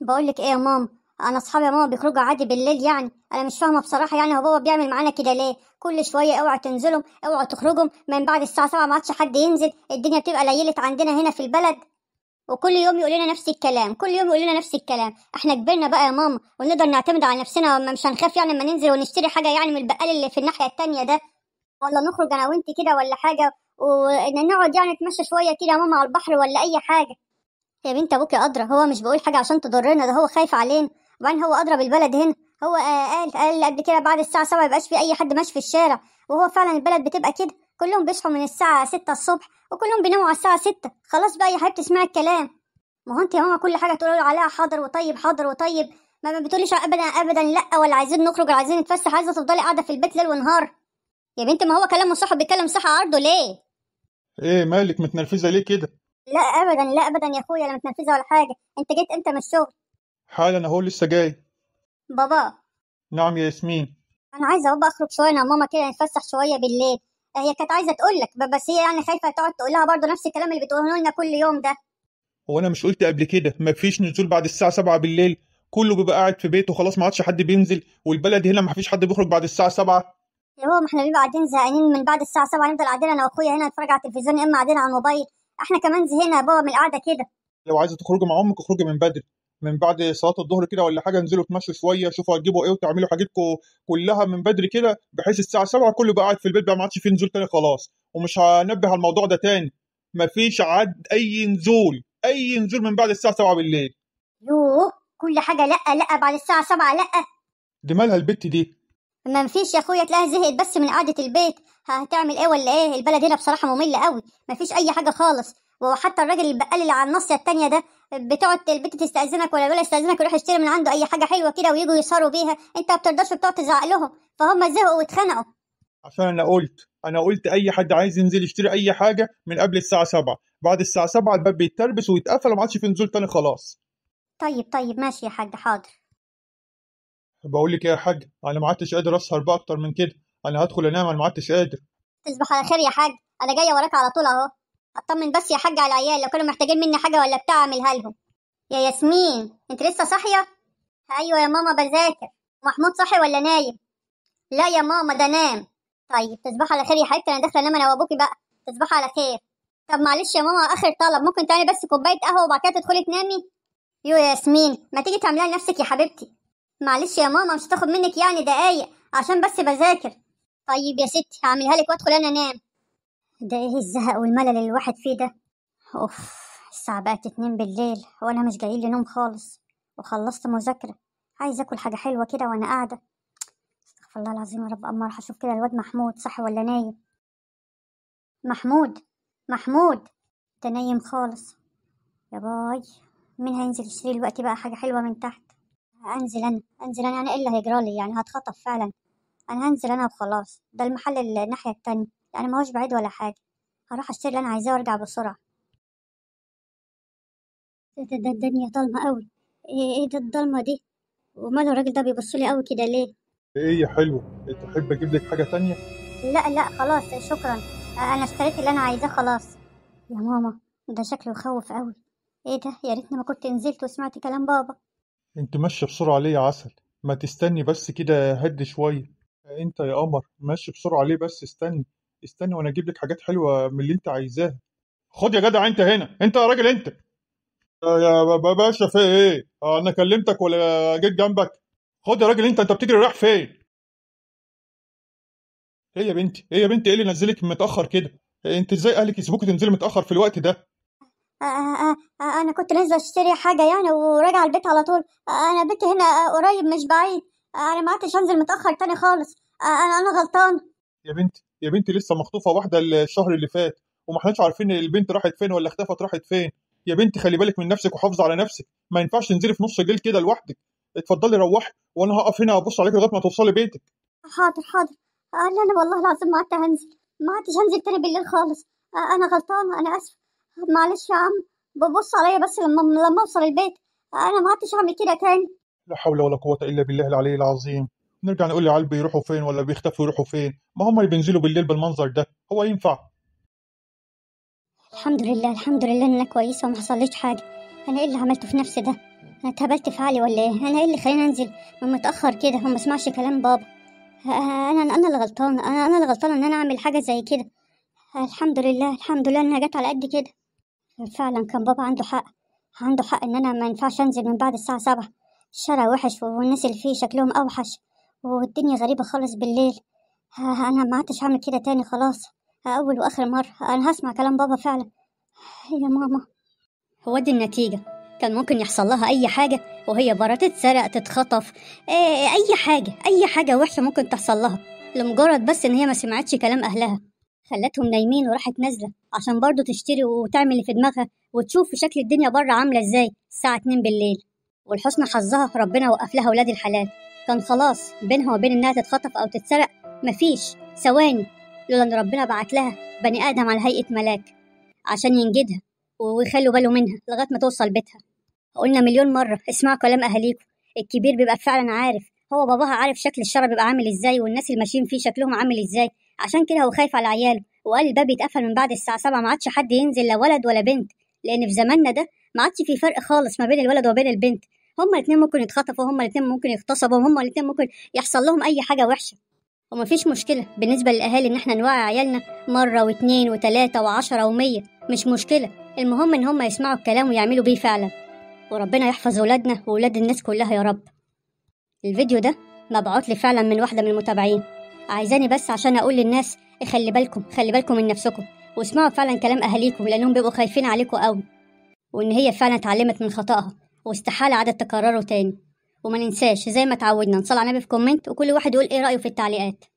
بقول لك ايه يا ماما انا اصحابي يا ماما بيخرجوا عادي بالليل يعني انا مش فاهمه بصراحه يعني هو بابا بيعمل معانا كده ليه كل شويه اوعى تنزلهم اوعى تخرجهم من بعد الساعه 7 ما عادش حد ينزل الدنيا بتبقى ليلت عندنا هنا في البلد وكل يوم يقول لنا نفس الكلام كل يوم يقول لنا نفس الكلام احنا كبرنا بقى يا ماما ونقدر نعتمد على نفسنا مش هنخاف يعني لما ننزل ونشتري حاجه يعني من البقال اللي في الناحيه التانية ده ولا نخرج انا وانت كده ولا حاجه ونقعد يعني نتمشى شويه كده يا ماما على البحر ولا اي حاجه يا بنت ابوك ادرى هو مش بيقول حاجه عشان تضرنا ده هو خايف علينا وبعدين هو ادرى بالبلد هنا هو آه، قال قال قبل كده بعد الساعه 7 يبقاش في اي حد ماشي في الشارع وهو فعلا البلد بتبقى كده كلهم بيصحوا من الساعه 6 الصبح وكلهم بيناموا على الساعه 6 خلاص بقى يا حبيبتي اسمعي الكلام ما هو انت يا ماما كل حاجه تقولي عليها حاضر وطيب حاضر وطيب ما بتقوليش ابدا ابدا لا ولا عايزين نخرج ولا عايزين نتفسح عايزه تفضلي قاعده في البيت ليل ونهار يا بنت ما هو كلامه صح بيتكلم صح عرضه ليه ايه مالك متنرفزه ليه كده لا ابدا لا ابدا يا اخويا لا متنفذه ولا حاجه انت جيت امتى من الشغل حالا اهو لسه جاي بابا نعم يا ياسمين انا عايزه بابا اخرج شويه انا وماما كده نتفسح شويه بالليل آه، هي كانت عايزه تقول لك بس هي يعني خايفه تقعد تقول لها برضه نفس الكلام اللي بتقوله لنا كل يوم ده هو انا مش قلت قبل كده مفيش نزول بعد الساعه 7 بالليل كله بيبقى قاعد في بيته خلاص ما عادش حد بينزل والبلد هنا ما فيش حد بيخرج بعد الساعه 7 يا بابا ما احنا ليه قاعدين زهقانين من بعد الساعه 7 نفضل قاعدين انا واخويا هنا نتفرج على التلفزيون يا اما قاعدين على الموبايل احنا كمان زهقنا يا بابا من القعده كده لو عايزه تخرجي مع امك اخرجي من بدري من بعد صلاه الظهر كده ولا حاجه انزلوا اتمشوا شويه شوفوا هتجيبوا ايه وتعملوا حاجتكم كلها من بدري كده بحيث الساعه 7 كله بقى قاعد في البيت بقى ما عادش فيه نزول تاني خلاص ومش هنبه على الموضوع ده تاني مفيش عاد اي نزول اي نزول من بعد الساعه 7 بالليل يوه كل حاجه لا لا بعد الساعه 7 لا دي مالها البت دي ما مفيش يا اخويا تلاقيها زهقت بس من قعده البيت هتعمل ايه ولا ايه البلد هنا بصراحه ممله قوي مفيش اي حاجه خالص وحتى الراجل البقال اللي على الناصيه التانية ده بتقعد البنت تستاذنك ولا الولد يستاذنك يروح يشتري من عنده اي حاجه حلوه كده ويجوا يسهروا بيها انت ما بترضاش وبتقعد تزعق لهم فهم زهقوا واتخنقوا عشان انا قلت انا قلت اي حد عايز ينزل يشتري اي حاجه من قبل الساعه 7 بعد الساعه 7 الباب بيتربس ويتقفل وما عادش في نزول تاني خلاص طيب طيب ماشي يا حاج حاضر بقول لك ايه يا حاج انا ما عدتش قادر اسهر بقى اكتر من كده انا هدخل انام انا ما عدتش قادر تصبح على خير يا حاج انا جايه وراك على طول اهو اطمن بس يا حاج على العيال لو كانوا محتاجين مني حاجه ولا بتاع اعملها لهم يا ياسمين انت لسه صاحيه ايوه يا ماما بذاكر محمود صاحي ولا نايم لا يا ماما ده نام طيب تصبح على خير يا حبيبتي انا داخله انام انا وابوكي بقى تصبح على خير طب معلش يا ماما اخر طلب ممكن تعملي بس كوبايه قهوه وبعد كده تدخلي تنامي يو ياسمين ما تيجي تعمليها لنفسك يا حبيبتي معلش يا ماما مش هتاخد منك يعني دقايق عشان بس بذاكر طيب يا ستي هعملها لك وادخل انا انام ده ايه الزهق والملل اللي الواحد فيه ده اوف الساعة بقت اتنين بالليل وانا مش جايين لي نوم خالص وخلصت مذاكرة عايز اكل حاجة حلوة كده وانا قاعدة استغفر الله العظيم يا رب اما راح اشوف كده الواد محمود صح ولا نايم محمود محمود ده نايم خالص يا باي مين هينزل يشتري دلوقتي بقى حاجة حلوة من تحت انزل انا انزل انا يعني ايه اللي هيجرالي يعني هتخطف فعلا انا هنزل انا وخلاص ده المحل الناحيه التانية يعني ما هوش بعيد ولا حاجه هروح اشتري اللي انا عايزاه وارجع بسرعه إيه ده, ده الدنيا ضلمه قوي إيه،, ايه ده الضلمه دي وماله الراجل ده بيبص لي قوي كده ليه ايه يا حلوه تحب اجيب لك حاجه تانية لا لا خلاص شكرا انا اشتريت اللي انا عايزاه خلاص يا ماما ده شكله يخوف قوي ايه ده يا ريتني ما كنت نزلت وسمعت كلام بابا انت ماشيه بسرعه ليه يا عسل ما تستني بس كده هد شويه انت يا قمر ماشي بسرعه ليه بس استني استني وانا اجيب لك حاجات حلوه من اللي انت عايزاها خد يا جدع انت هنا انت يا راجل انت يا باشا في ايه اه انا كلمتك ولا جيت جنبك خد يا راجل انت انت بتجري رايح فين ايه يا بنتي ايه يا بنتي ايه اللي نزلك متاخر كده انت ازاي اهلك يسيبوك تنزلي متاخر في الوقت ده آه، آه، انا كنت نازله اشتري حاجه يعني وراجعه البيت على طول انا بيتي هنا قريب مش بعيد انا ما عدتش انزل متاخر تاني خالص آه، انا انا غلطان يا بنتي يا بنتي لسه مخطوفه واحده الشهر اللي فات وما احناش عارفين البنت راحت فين ولا اختفت راحت فين يا بنتي خلي بالك من نفسك وحافظي على نفسك ما ينفعش تنزلي في نص الليل كده لوحدك اتفضلي روحي وانا هقف هنا ابص عليك لغايه ما توصلي بيتك حاضر حاضر انا آه، انا والله العظيم ما عدت هنزل ما عدتش هنزل تاني بالليل خالص آه، انا غلطانه انا اسف معلش يا عم ببص عليا بس لما لما اوصل البيت انا ما عدتش هعمل كده تاني لا حول ولا قوه الا بالله العلي العظيم نرجع نقول لعلبي يروحوا فين ولا بيختفوا يروحوا فين ما هم اللي بينزلوا بالليل بالمنظر ده هو ينفع الحمد لله الحمد لله ان انا كويسه وما حصلتش حاجه انا ايه اللي عملته في نفسي ده انا اتهبلت في عقلي ولا ايه انا ايه اللي خلاني انزل متاخر كده وما اسمعش كلام بابا انا انا اللي غلطانه انا انا اللي غلطانه ان انا اعمل حاجه زي كده الحمد لله الحمد لله انها جت على قد كده فعلا كان بابا عنده حق عنده حق ان انا ما ينفعش انزل من بعد الساعه سبعة الشارع وحش والناس اللي فيه شكلهم اوحش والدنيا غريبة خالص بالليل أنا ما عدتش هعمل كده تاني خلاص أول وآخر مرة أنا هسمع كلام بابا فعلا يا ماما هو دي النتيجة كان ممكن يحصل لها أي حاجة وهي برا تتسرق تتخطف إيه، إيه، أي حاجة أي حاجة وحشة ممكن تحصل لها لمجرد بس إن هي ما سمعتش كلام أهلها خلتهم نايمين وراحت نازلة عشان برضه تشتري وتعمل اللي في دماغها وتشوف في شكل الدنيا بره عاملة إزاي الساعة 2 بالليل ولحسن حظها ربنا وقف لها ولاد الحلال كان خلاص بينها وبين انها تتخطف او تتسرق مفيش ثواني لولا ان ربنا بعت لها بني ادم على هيئه ملاك عشان ينجدها ويخلوا باله منها لغايه ما توصل بيتها قلنا مليون مره اسمعوا كلام اهاليكم الكبير بيبقى فعلا عارف هو باباها عارف شكل الشارع بيبقى عامل ازاي والناس اللي ماشيين فيه شكلهم عامل ازاي عشان كده هو خايف على عياله وقال الباب يتقفل من بعد الساعه 7 ما عادش حد ينزل لا ولد ولا بنت لان في زماننا ده ما عادش في فرق خالص ما بين الولد وبين البنت هما الاثنين ممكن يتخطفوا هما الاثنين ممكن يغتصبوا هما الاثنين ممكن يحصل لهم اي حاجه وحشه ومفيش مشكله بالنسبه للاهالي ان احنا نوعي عيالنا مره واتنين وتلاته وعشره ومية مش مشكله المهم ان هما يسمعوا الكلام ويعملوا بيه فعلا وربنا يحفظ ولادنا وولاد الناس كلها يا رب الفيديو ده مبعوت لي فعلا من واحده من المتابعين عايزاني بس عشان اقول للناس خلي بالكم خلي بالكم من نفسكم واسمعوا فعلا كلام اهاليكم لانهم بيبقوا خايفين عليكم قوي وان هي فعلا اتعلمت من خطأها واستحالة عدد تكرره تاني وما ننساش زي ما اتعودنا نصلي على النبي في كومنت وكل واحد يقول ايه رأيه في التعليقات